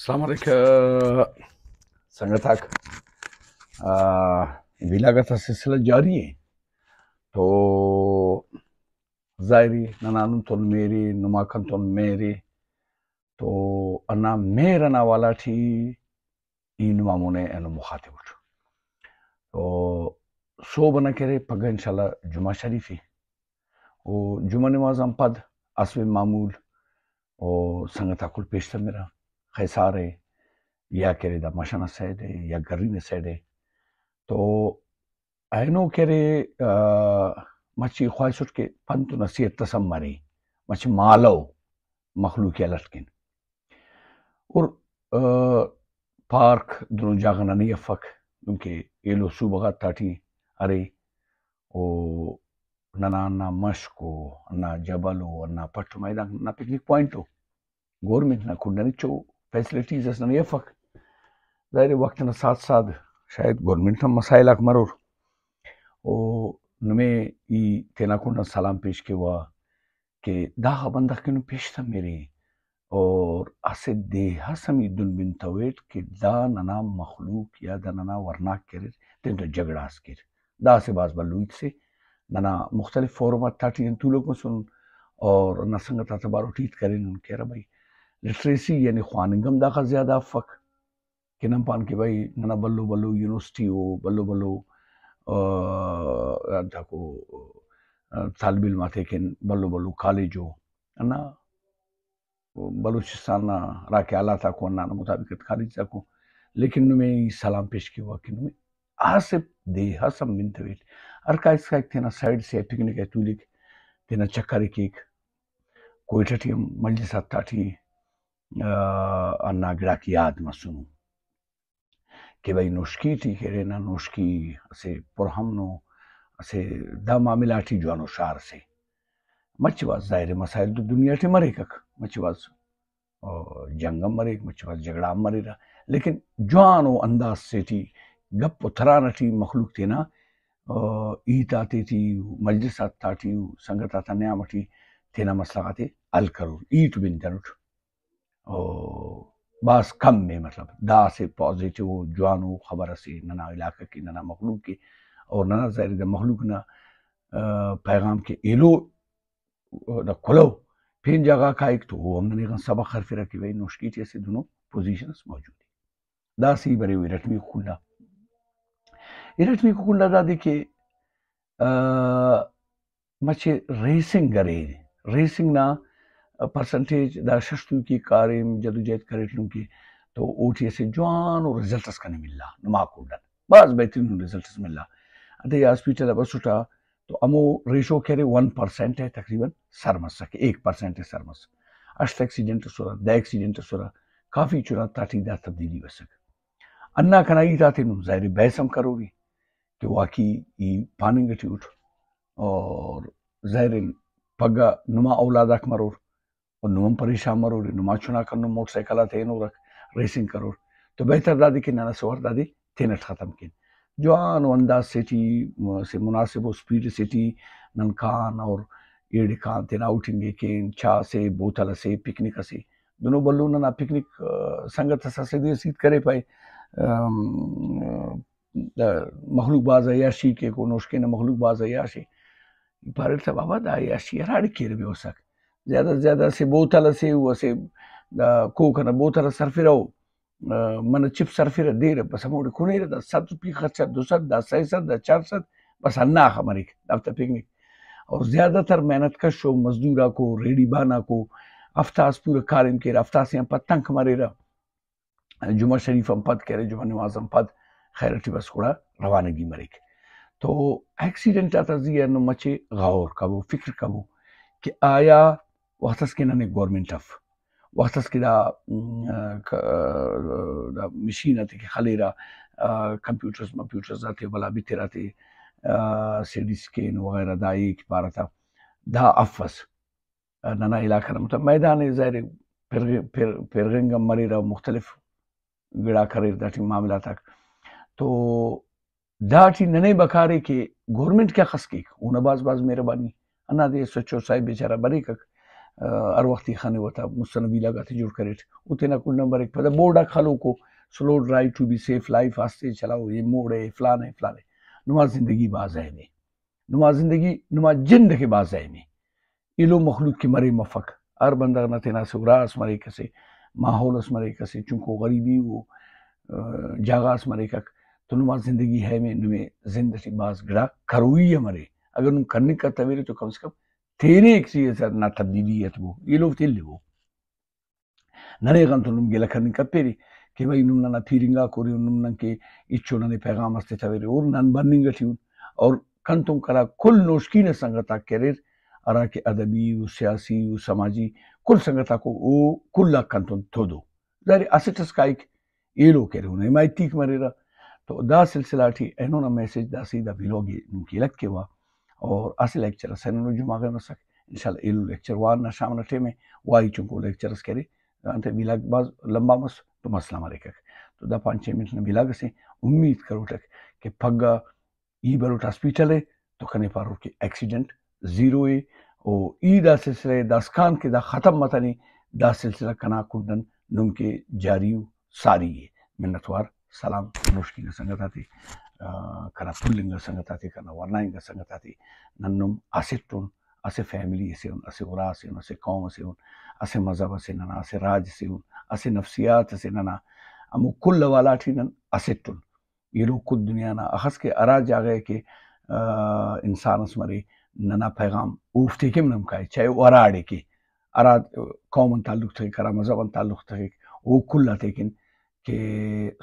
अलैक्म संगठक विलागत का सिलसिला जारी है तो ज़ाहरी ननानुम तो मेरी नुमाखन तो मेरी तो अना मेर अना वाला थी इन मामों ने अनु मुखातिब उठो तो सो बना करे पग इंशाल्लाह जुमा शरीफी वो जुमा नमाज हम पद असम मामूल और संगता कुल मेरा Cesare, ja ker je da mašana sede, ja garine sede. To aino ker je uh, machi khwaishut ke pantu nasihat tasam mari, machi malo makhluq ke alatkin. Ur uh, park dunun jagana ni afak, dunke elo subaga tati are o nana na mashko na jabalo na patu maidan na picnic point to government na kundani cho facilities असां ये फ़ख ज़ाहिर वक़्त न साथ साथ शायद government हम मसाइल अकमर ओ नमे ई तेनाकुंडा सलाम पेश के हुआ कि दाह बंदा किन पेश था मेरे और असे देहा समी दुन बिन तवेट कि दा नना मखलूक या दा नना वरना केर तिन तो झगड़ास केर दा से बाज बलूत से नना मुख्तलिफ फोरम था टी तू लोग सुन और नसंगत अतबार उठीत करें उन कह रहा भाई लिटरेसी यानी खानगम दाखा ज़्यादा फ़क कि नम पान के भाई मना बल्लो बल्लो यूनिवर्सिटी हो बल्लो बल्लो को तालबिल माथे के बल्लो बल्लो कॉलेज हो है ना बलूचिस्तान राके आला था को ना मुताबिक खाली था को लेकिन में सलाम पेश के हुआ कि आसिफ देहा सम बिन तवेट अर का इसका एक थेना साइड से पिकनिक है तूलिक तेना चक्कर एक कोई ठठी मजलिस ताठी अन्नागिड़ा की याद में सुनू कि भाई नुस्खी थी कहिड़े ना नुस्खी असे पुरहमनो असे दामा मिलाठी जो अनुसार से मचवास जाहिर मसाइल तो दुनिया से मरे कख मचवास जंगम मरे मचवास झगड़ा मरे रहा लेकिन जवानो अंदाज से थी गप उथरा न थी मखलूक थे ना ईद आती थी मजलिस आता थी संगत आता नया मठी थे ना मसला आते अल करो ईट बिन जन उठ او بس کم میں مطلب دا سے پازیٹیو جوانو خبر سے ننا علاقہ کی ننا مخلوق کی اور ننا ظاہر د مخلوق نه پیغام کې ایلو د کولو پین جگہ کا ایک تو ہم نے سبق خرف رکھی ہوئی نوشکی جیسے دونوں پوزیشنز موجود ہیں دا سی بری ہوئی رٹمی کھلا رٹمی کو کھلا دا دی کہ مچے ریسنگ کرے ریسنگ نہ परसेंटेज दाशस्तु की कार्यम जदोजहद कर तो ओ टी एस जान और रिजल्टस कने मिला नुमा बस बेहतरीन रिजल्ट मिला अदे हॉस्पिटल अब सुटा तो अमो रेशो कह रहे वन परसेंट है तकरीबन सरमस सके एक परसेंट है सरमस अष्ट एक्सीडेंट सुरा द एक्सीडेंट सुरा काफ़ी चुरा ताटीदार तब्दीली बस अन्ना कनाई ताते नुम जाहिर बहसम करोगे कि वाकई पानी गठी उठ और जाहिर पगा नुमा औलादा मरोर और ನುವಂ ಪರಿಶಾಮರವ್ರಿ ನುಮಾ ಚುನಾಕನ್ನು मोटरसाइकिल ಸೈಕಲ್ ಆತ ಏನು रेसिंग करो तो बेहतर दादी की नाना सोहर दादी थे नट ख़त्म की जवान अंदाज सिटी से मुनासिब स्पीड सिटी ननकान और खान तेना आउटिंग के छा से बोतल से पिकनिक से दोनों बल्लू ना पिकनिक संगत ससदी सीत करे पाए मखलूक बाज अयाशी के को नोश के ना मखलूक बाज अयाशी भारत से बाबा दा अयाशी हर केर भी हो सके زیاده زیاده سي بوتله سي وسي دا کوکنه بوتله سرفیرو من چپ سرفیره دیره بس موږ کونه ده 100 پی خرچه 200 د 600 د 400 بس نه خمرې دفتر پیکنیک और ज़्यादातर मेहनत कश हो मजदूरा को रेडी बाना को अफ्तास पूरे कारिम के अफ्तास यहाँ पर तंग हमारे रहा जुमा शरीफ हम पद कह रहे जुमा नमाज हम पद खैरटी बस कोड़ा रवानगी मरिक तो एक्सीडेंट आता जी मचे गौर का वो फिक्र का वो कि आया ವಾಸಸ್ಕಿನೇ ಗೋರ್ಮೆಂಟ್ ಆಫ್ ವಾಸಸ್ಕಿದ ಮಿಷಿನ್ ಅತಿ ಹಾಲಿರ ಕಂಪ್ಯೂಟರ್ಸ್ ಮಪ್ಯೂಟರ್ಸ್ ಅತಿ ಬಲ ಬಿತ್ತಿರ ಅತಿ ಸಿಡಿ ಸ್ಕೇನ್ ವಗೈರಹ ದಾ ಏಕ್ ಭಾರತ ದಾ ಅಫಸ್ ನನ್ನ ಇಲಾಖೆ ಮತ ಮೈದಾನ ज़ाहिर पेरगंगम मरीरा मुख्तलिफ गिड़ा करीर दाटी मामला तक तो दाटी नने बकारे के गवर्नमेंट क्या खसकी उन बाज बाज मेहरबानी अना दे सोचो साहिब बेचारा बरी कक अरवख्ती खाने वता मुस्तनबीला गाथे जुड़ करेट ना कुल नंबर एक पता बोर्डा खालो को slow drive to be safe life आस्ते चलाओ ये मोड़ है फलान है फलान है नुमा जिंदगी बाज है नुमा जिंदगी नुमा जिंद के बाज है ने इलो मखलूक के मरे मफक हर बंदा ना तेना से उरास मरे कसे माहौल अस मरे कसे चूंको गरीबी वो जागास मरे कक तो नुमा जिंदगी है में नुमे जिंद से बाज गड़ा करो ही मरे अगर नुम करने का तवेरे तो कम से कम teere tabdiliyat bo yelov telle bo nane ganto numge lakarni kapperi ke bhai num nana thiringa kori num nan ke ichcho nane paygam aste tavere or nan banninga thiun और कंतुम करा कुल नोशकी ने संगता कैरियर अरा के अदबी सियासी समाजी कुल संगता को ओ कुल लाख कंतुम थो दो जारी असिटस काइक ये लोग कह रहे हो नहीं माई तीक मरेरा तो दा सिलसिला ठी एनो ना मैसेज दा सीधा विलोगे नुकी लग के हुआ और अस लेक्चर सैन जुमा गनसक इनशाला एलू लेक्चर वान शाम नठे में वाई चुंको लेक्चर करे अंत बिलाग बाज लंबा मस तो मसला मारे तो दा पाँच छः मिनट ने बिलाग से उम्मीद करो टक कि फग्गा ई बरोट हॉस्पिटल है तो कने पारो के एक्सीडेंट जीरो है ओ ई दा सिलसिले खान के दा ख़त्म मत नहीं दा सिलसिला कना कुंडन नुम के जारी सारी है मिन्नतवार salam nushkinga sangatati uh, kana pullinga sangatati kana warnainga sangatati nannum asittun ase family se un ase ura se un ase kaum se un ase mazhab se nana ase raj se un ase nafsiyat se nana amu kull wala thinan asittun ये लोग खुद दुनिया ना अखस के अरा जा गए कि इंसान मरे नना पैगाम ऊफ थे किम नमकाए चाहे वो अरा आड़े की अरा कौमन ताल्लुक थे करा मजहबन ताल्लुक थे वो खुल्ला थे किन के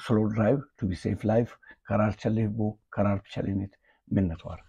slow drive to be safe life करार चले वो करार चले नहीं मिन्नतवार